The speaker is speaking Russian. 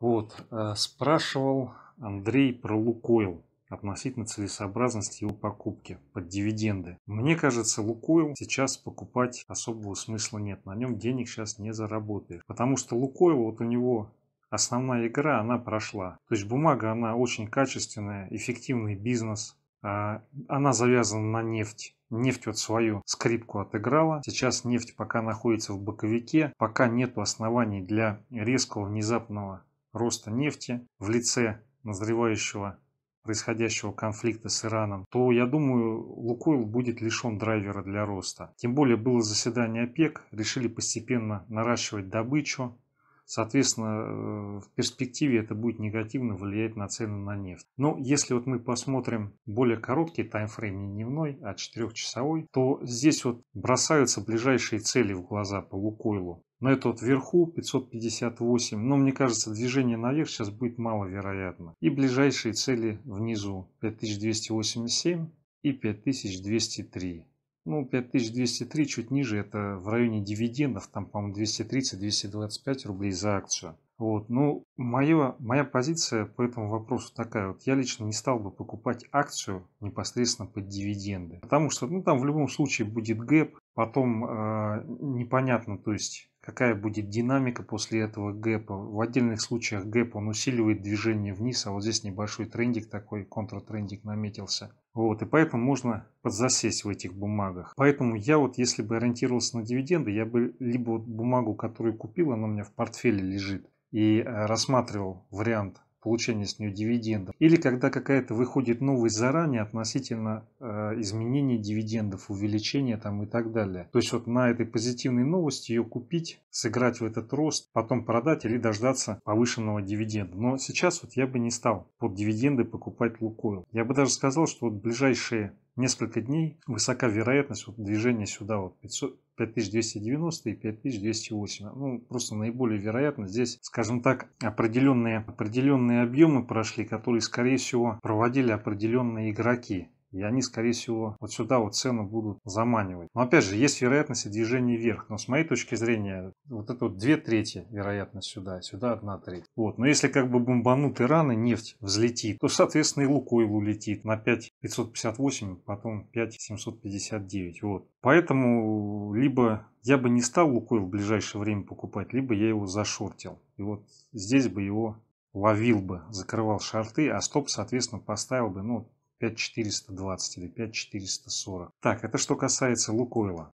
Вот, э, спрашивал Андрей про Лукойл относительно целесообразности его покупки под дивиденды. Мне кажется, Лукойл сейчас покупать особого смысла нет. На нем денег сейчас не заработаешь. Потому что Лукойл, вот у него основная игра, она прошла. То есть бумага, она очень качественная, эффективный бизнес. А, она завязана на нефть. Нефть вот свою скрипку отыграла. Сейчас нефть пока находится в боковике. Пока нет оснований для резкого внезапного роста нефти в лице назревающего происходящего конфликта с Ираном, то, я думаю, Лукойл будет лишен драйвера для роста. Тем более было заседание ОПЕК, решили постепенно наращивать добычу, Соответственно, э, в перспективе это будет негативно влиять на цены на нефть. Но если вот мы посмотрим более короткий таймфрейм, не дневной, а четырехчасовой, то здесь вот бросаются ближайшие цели в глаза по Лукойлу. Но это вот вверху 558. Но мне кажется, движение наверх сейчас будет маловероятно. И ближайшие цели внизу 5287 и 5203. Ну, 5203 чуть ниже, это в районе дивидендов, там, по-моему, 230-225 рублей за акцию. Вот, ну, моя, моя позиция по этому вопросу такая, вот я лично не стал бы покупать акцию непосредственно под дивиденды, потому что, ну, там в любом случае будет гэп, потом э, непонятно, то есть какая будет динамика после этого гэпа. В отдельных случаях гэп он усиливает движение вниз, а вот здесь небольшой трендик такой, контртрендик наметился. Вот, и поэтому можно подзасесть в этих бумагах. Поэтому я вот, если бы ориентировался на дивиденды, я бы либо вот бумагу, которую купил, она у меня в портфеле лежит, и э, рассматривал вариант получения с нее дивидендов, или когда какая-то выходит новость заранее относительно э, изменения дивидендов, увеличения там и так далее. То есть вот на этой позитивной новости ее купить, сыграть в этот рост, потом продать или дождаться повышенного дивиденда. Но сейчас вот я бы не стал под дивиденды покупать Лукойл. Я бы даже сказал, что вот ближайшие несколько дней высока вероятность вот движения сюда вот 500, 5290 и 5208. Ну, просто наиболее вероятно здесь, скажем так, определенные, определенные объемы прошли, которые, скорее всего, проводили определенные игроки. И они, скорее всего, вот сюда вот цену будут заманивать. Но опять же, есть вероятность движения вверх. Но с моей точки зрения, вот это вот две трети вероятность сюда, сюда одна треть. Вот. Но если как бы бомбанут Иран и нефть взлетит, то, соответственно, и Лукойл улетит на 5,558, потом 5,759. Вот. Поэтому либо я бы не стал Лукойл в ближайшее время покупать, либо я его зашортил. И вот здесь бы его ловил бы, закрывал шарты, а стоп, соответственно, поставил бы, ну, 5420 или 5440. Так, это что касается Лукойла.